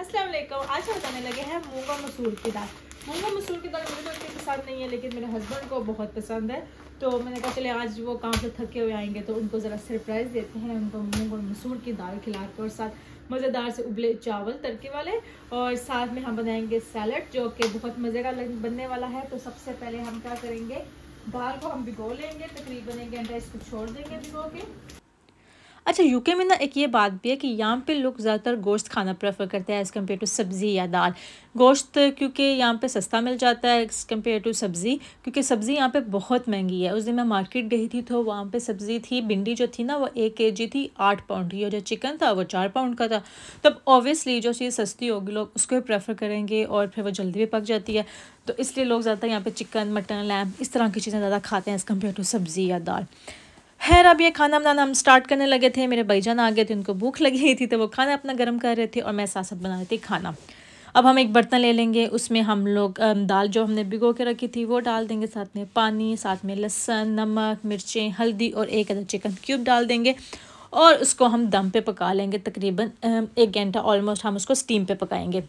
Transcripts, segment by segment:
अस्सलाम वालेकुम आज हम बताने लगे हैं मूंगा मसूर की दाल मूंगा मसूर की दाल मुझे तो इतनी पसंद नहीं है लेकिन मेरे हस्बैंड को बहुत पसंद है तो मैंने कहा चले आज वो काम से थके हुए आएंगे तो उनको ज़रा सरप्राइज़ देते हैं उनको मूंग और मसूर की दाल खिला के और साथ मज़ेदार से उबले चावल तड़के वाले और साथ में हम बनाएंगे सैलड जो कि बहुत मज़े का बनने वाला है तो सबसे पहले हम क्या करेंगे दाल को हम भिगो लेंगे तकरीबन एक घंटा इसको छोड़ देंगे भिगो के अच्छा यूके में ना एक ये बात भी है कि यहाँ पे लोग ज़्यादातर गोश्त खाना प्रेफर करते हैं एज़ कम्पेयर टू सब्ज़ी या दाल गोश्त क्योंकि यहाँ पे सस्ता मिल जाता है एज़ कम्पेयर टू सब्ज़ी क्योंकि सब्ज़ी यहाँ पे बहुत महंगी है उस दिन मैं मार्केट गई थी तो वहाँ पे सब्ज़ी थी भिंडी जो थी ना वो एक के जी थी आठ पाउंड की और जो चिकन था वो चार पाउंड का था तब ऑब्वियसली जो चीज़ सस्ती होगी लोग उसको भी प्रेफर करेंगे और फिर वो जल्दी भी पक जाती है तो इसलिए लोग ज़्यादातर यहाँ पर चिकन मटन लैम्प इस तरह की चीज़ें ज़्यादा खाते हैं एज़ कम्पेयर टू सब्ज़ी या दाल खैर अब ये खाना बनाना हम स्टार्ट करने लगे थे मेरे भाईजान आ गए थे उनको भूख लगी हुई थी तो वो खाना अपना गर्म कर रहे थे और मैं साथ साथ बना रही थी खाना अब हम एक बर्तन ले लेंगे उसमें हम लोग दाल जो हमने भिगो के रखी थी वो डाल देंगे साथ में पानी साथ में लहसन नमक मिर्चें हल्दी और एक अदर चिकन क्यूब डाल देंगे और उसको हम दम पे पका लेंगे तकरीबन एक घंटा ऑलमोस्ट हम उसको स्टीम पे पकाएंगे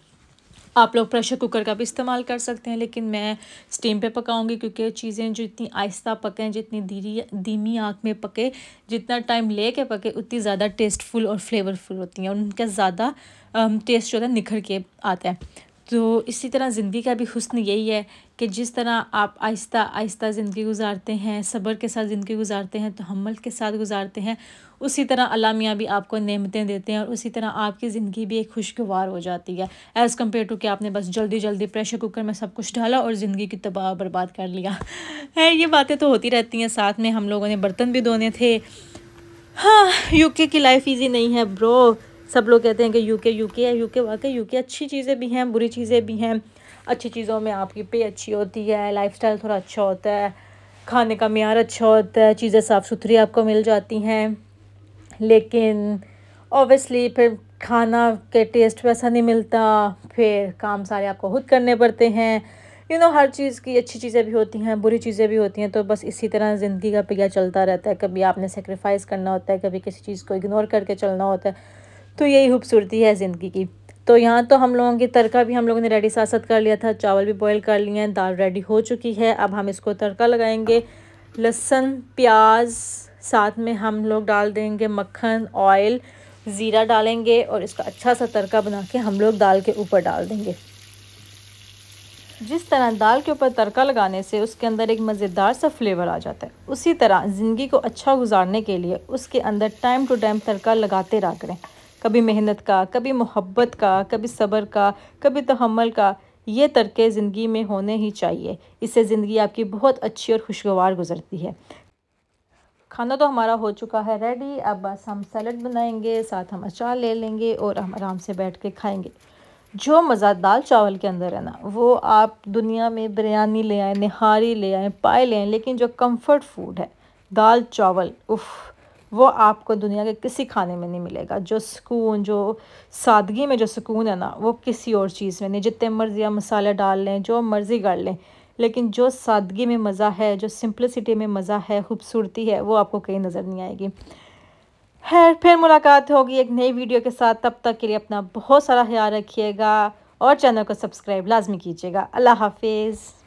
आप लोग प्रेशर कुकर का भी इस्तेमाल कर सकते हैं लेकिन मैं स्टीम पे पकाऊंगी क्योंकि चीज़ें जो इतनी आहिस्ता पकें जितनी धीरी धीमी आँख में पके जितना टाइम ले के पके उतनी ज़्यादा टेस्टफुल और फ्लेवरफुल होती हैं उनका ज़्यादा टेस्ट जो है निखर के आता है तो इसी तरह ज़िंदगी का भी हसन यही है कि जिस तरह आप आहिस्ता आहिस्ता ज़िंदगी गुजारते हैं सब्र के साथ ज़िंदगी गुजारते हैं तो हमल के साथ गुजारते हैं उसी तरह अलामिया भी आपको नेमतें देते हैं और उसी तरह आपकी ज़िंदगी भी एक खुशगवार हो जाती है एज़ कम्पेयर टू कि आपने बस जल्दी जल्दी प्रेशर कुकर में सब कुछ डाला और ज़िंदगी की तबाह बर्बाद कर लिया है ये बातें तो होती रहती हैं साथ में हम लोगों ने बर्तन भी धोने थे हाँ यूके की लाइफ ईजी नहीं है ब्रो सब लोग कहते हैं कि यूके यूके है यूके वाकई यूके अच्छी चीज़ें भी हैं बुरी चीज़ें भी हैं अच्छी चीज़ों में आपकी पे अच्छी होती है लाइफस्टाइल थोड़ा अच्छा होता है खाने का मैार अच्छा होता है चीज़ें साफ़ सुथरी आपको मिल जाती हैं लेकिन ओबियसली फिर खाना के टेस्ट वैसा नहीं मिलता फिर काम सारे आपको खुद करने पड़ते हैं यू you नो know, हर चीज़ की अच्छी चीज़ें भी होती हैं बुरी चीज़ें भी होती हैं तो बस इसी तरह ज़िंदगी का पिया चलता रहता है कभी आपने सेक्रीफाइस करना होता है कभी किसी चीज़ को इग्नोर करके चलना होता है तो यही खूबसूरती है ज़िंदगी की तो यहाँ तो हम लोगों की तड़का भी हम लोगों ने रेडी साथ साथ कर लिया था चावल भी बॉयल कर लिए हैं दाल रेडी हो चुकी है अब हम इसको तड़का लगाएंगे लहसुन प्याज साथ में हम लोग डाल देंगे मक्खन ऑयल ज़ीरा डालेंगे और इसका अच्छा सा तड़का बना के हम लोग दाल के ऊपर डाल देंगे जिस तरह दाल के ऊपर तड़का लगाने से उसके अंदर एक मज़ेदार सा फ्लेवर आ जाता है उसी तरह ज़िंदगी को अच्छा गुजारने के लिए उसके अंदर टाइम टू टाइम तड़का लगाते रहा करें कभी मेहनत का कभी मोहब्बत का कभी सब्र का कभी तहमल का ये तरके ज़िंदगी में होने ही चाहिए इससे ज़िंदगी आपकी बहुत अच्छी और खुशगवार गुजरती है खाना तो हमारा हो चुका है रेडी अब बस हम सैलड बनाएंगे साथ हम अचार ले लेंगे और हम आराम से बैठ के खाएंगे जो मज़ा दाल चावल के अंदर है ना वो आप दुनिया में बिरयानी ले आए निहारी ले आए पाए ले आए लेकिन जो कंफर्ट फूड है दाल चावल उफ़ वो आपको दुनिया के किसी खाने में नहीं मिलेगा जो सुकून जो सादगी में जो सुकून है ना वो किसी और चीज़ में नहीं जितने मर्ज़ी आप मसाले डाल लें जो मर्ज़ी कर लें लेकिन जो सादगी में मज़ा है जो सिंपलिसिटी में मज़ा है खूबसूरती है वो आपको कहीं नज़र नहीं आएगी है फिर मुलाकात होगी एक नई वीडियो के साथ तब तक के लिए अपना बहुत सारा ख्याल रखिएगा और चैनल को सब्सक्राइब लाजमी कीजिएगा अल्लाह हाफिज़